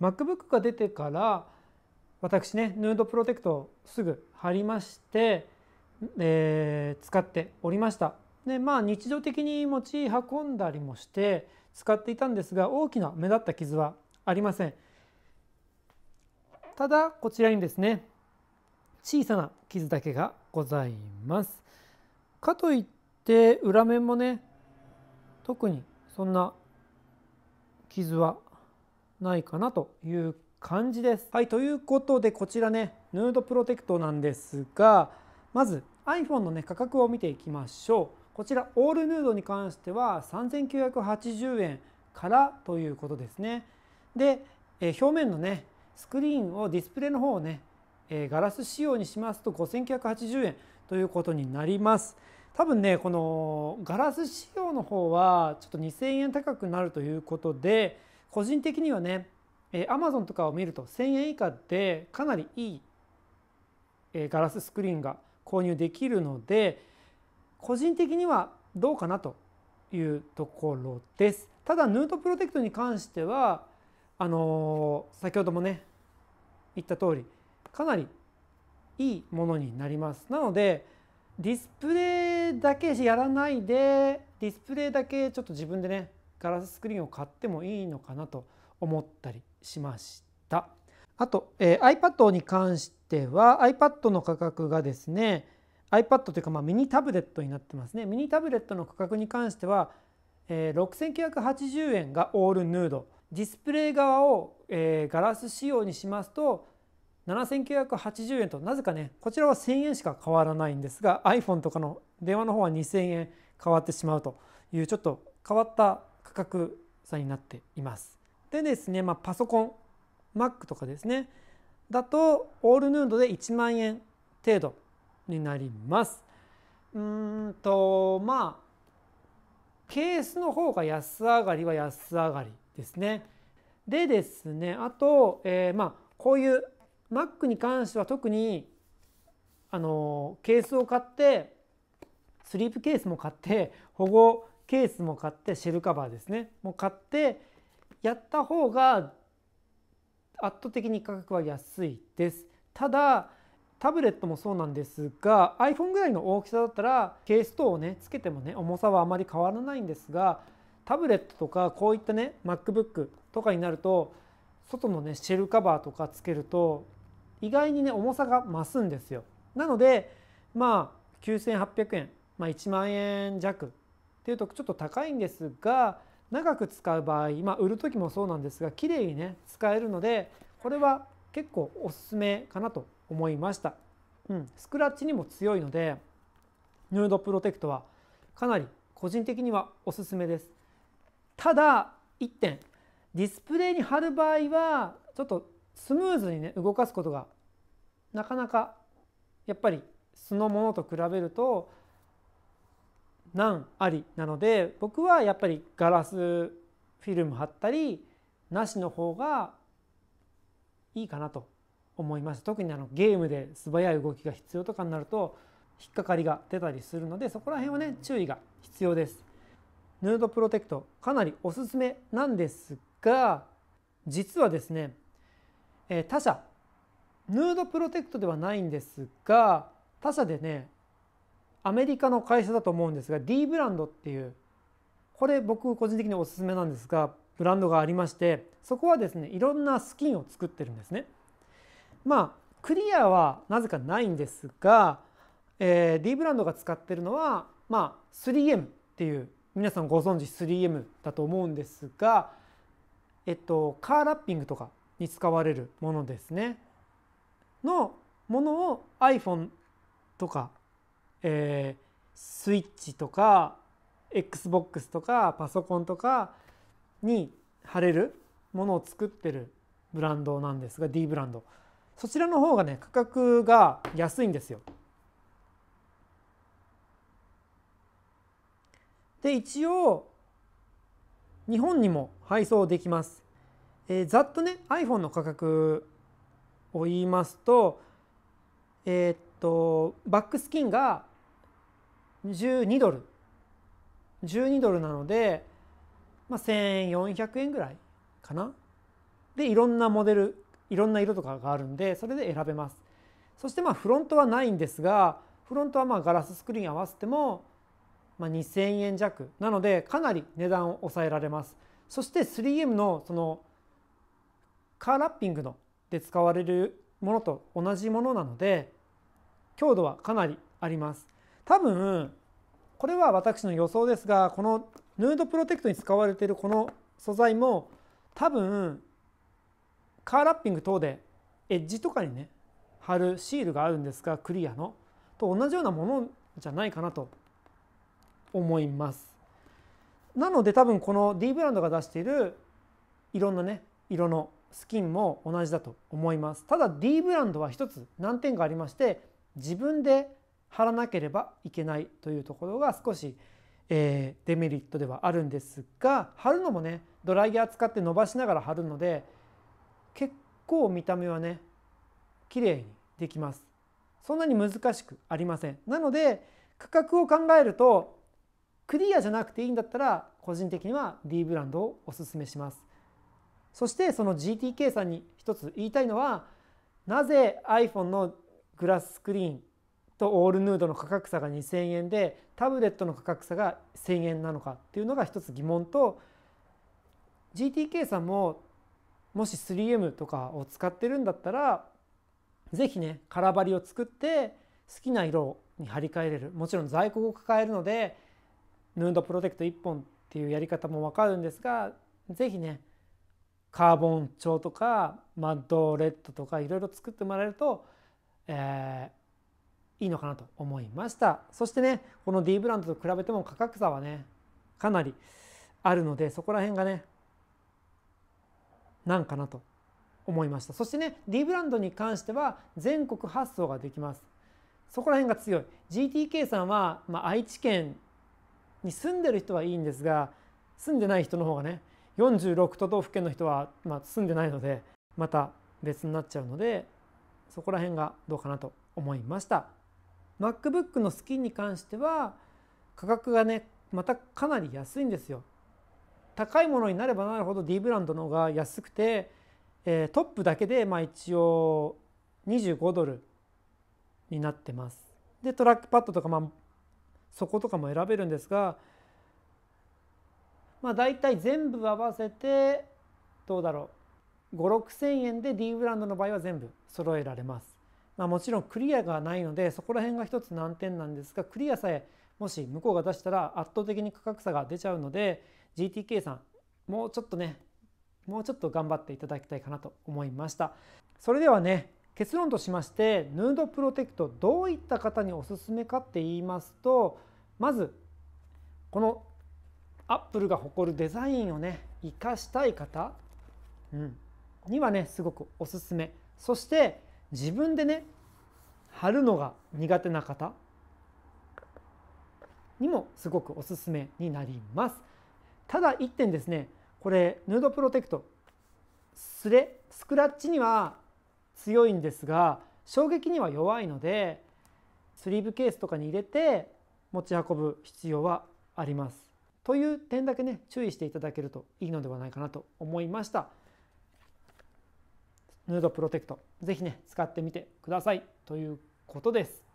MacBook が出てから私ねヌードプロテクトをすぐ貼りまして、えー、使っておりましたでまあ日常的に持ち運んだりもして使っていたんですが大きな目立った傷はありませんただこちらにですね小さな傷だけがございますかといって裏面もね特にそんな傷はないかなという感じです。はいということでこちらねヌードプロテクトなんですがまず iPhone のね価格を見ていきましょう。こちらオールヌードに関しては3980円からということですね。で、え表面のねスクリーンをディスプレイの方をね、えガラス仕様にしますと5980円ということになります。多分ねこのガラス仕様の方はちょっと2000円高くなるということで個人的にはね、えー、Amazon とかを見ると1000円以下でかなりいい、えー、ガラススクリーンが購入できるので個人的にはどうかなというところです。ただヌートプロテクトに関してはあのー、先ほどもね言った通りかなりいいものになります。なのでディスプレイだけやらないでディスプレイだけちょっと自分でねガラススクリーンを買ってもいいのかなと思ったりしました。あと、えー、iPad に関しては iPad の価格がですね iPad というか、まあ、ミニタブレットになってますねミニタブレットの価格に関しては、えー、6980円がオールヌードディスプレイ側を、えー、ガラス仕様にしますと7980円となぜかねこちらは1000円しか変わらないんですが iPhone とかの電話の方は2000円変わってしまうというちょっと変わった価格差になっています。でですね、まあ、パソコン Mac とかですねだとオールヌードで1万円程度になります。うんとまあケースの方が安上がりは安上がりですね。でですねあと、えー、まあこういう Mac に関しては特にあのケースを買ってスリープケースも買って保護ケースも買ってシェルカバーですねもう買ってやった方が圧倒的に価格は安いですただタブレットもそうなんですが iPhone ぐらいの大きさだったらケース等をねつけてもね重さはあまり変わらないんですがタブレットとかこういったね MacBook とかになると外のねシェルカバーとかつけると意外にね重さが増すんですよなのでまあ9800円、まあ、1万円弱っていうとちょっと高いんですが長く使う場合、まあ、売る時もそうなんですが綺麗にね使えるのでこれは結構おすすめかなと思いました、うん、スクラッチにも強いのでヌードプロテクトはかなり個人的にはおすすめですただ1点ディスプレイに貼る場合はちょっとスムーズにね動かすことがなかなかやっぱり素のものと比べると難ありなので僕はやっぱりガラスフィルム貼ったりなしの方がいいかなと思います特にあのゲームで素早い動きが必要とかになると引っかかりが出たりするのでそこら辺はね注意が必要ですヌードプロテクトかなりおすすめなんですが実はですね、え他社ヌードプロテクトではないんですが他社でねアメリカの会社だと思うんですが D ブランドっていうこれ僕個人的におすすめなんですがブランドがありましてそこはですねいろんなスキンを作ってるんですね。まあクリアはなぜかないんですが、えー、D ブランドが使ってるのは、まあ、3M っていう皆さんご存知 3M だと思うんですが、えっと、カーラッピングとかに使われるものですねのものを iPhone とかえー、スイッチとか XBOX とかパソコンとかに貼れるものを作ってるブランドなんですが D ブランドそちらの方がね価格が安いんですよで一応日本にも配送できます、えー、ざっとね iPhone の価格を言いますとえー、っとバックスキンが12ドル12ドルなので、まあ、1400円ぐらいかなでいろんなモデルいろんな色とかがあるんでそれで選べますそしてまあフロントはないんですがフロントはまあガラススクリーン合わせてもまあ2000円弱なのでかなり値段を抑えられますそして 3M のそのカーラッピングので使われるものと同じものなので強度はかなりあります多分これは私の予想ですがこのヌードプロテクトに使われているこの素材も多分カーラッピング等でエッジとかにね貼るシールがあるんですがクリアのと同じようなものじゃないかなと思いますなので多分この D ブランドが出しているいろんなね色のスキンも同じだと思いますただ D ブランドは一つ難点がありまして自分で張らなければいけないというところが少し、えー、デメリットではあるんですが貼るのもねドライヤー使って伸ばしながら貼るので結構見た目はね綺麗にできますそんなに難しくありませんなので価格を考えるとクリアじゃなくていいんだったら個人的には D ブランドをおすすめしますそしてその GTK さんに一つ言いたいのはなぜ iPhone のグラススクリーンとオールヌードの価格差が2,000円でタブレットの価格差が1,000円なのかっていうのが一つ疑問と GTK さんももし 3M とかを使ってるんだったら是非ね空張りを作って好きな色に張り替えれるもちろん在庫を抱えるのでヌードプロテクト1本っていうやり方も分かるんですが是非ねカーボン調とかマッドレッドとかいろいろ作ってもらえると、えー、いいのかなと思いましたそしてねこの D ブランドと比べても価格差はねかなりあるのでそこら辺がねなんかなと思いましたそしてね D ブランドに関しては全国発送ができますそこら辺が強い GTK さんは、まあ、愛知県に住んでる人はいいんですが住んでない人の方がね46都道府県の人は、まあ、住んでないのでまた別になっちゃうのでそこら辺がどうかなと思いました。MacBook のスキンに関しては価格がねまたかなり安いんですよ。高いものになればなるほど D ブランドの方が安くて、えー、トップだけでまあ一応25ドルになってます。でトラックパッドとかまあそことかも選べるんですがまあ大体全部合わせてどうだろう5 6 0 0 0円で D ブランドの場合は全部揃えられます。まあ、もちろんクリアがないのでそこら辺が一つ難点なんですがクリアさえもし向こうが出したら圧倒的に価格差が出ちゃうので GTK さんもうちょっとねもうちょっと頑張っていただきたいかなと思いましたそれではね結論としましてヌードプロテクトどういった方におすすめかって言いますとまずこのアップルが誇るデザインをね生かしたい方、うん、にはねすごくおすすめそして自分でね貼るのが苦手な方にもすごくおすすめになりますただ1点ですねこれヌードプロテクトスレスクラッチには強いんですが衝撃には弱いのでスリーブケースとかに入れて持ち運ぶ必要はありますという点だけね注意していただけるといいのではないかなと思いましたヌードプロテクト是非ね使ってみてくださいということです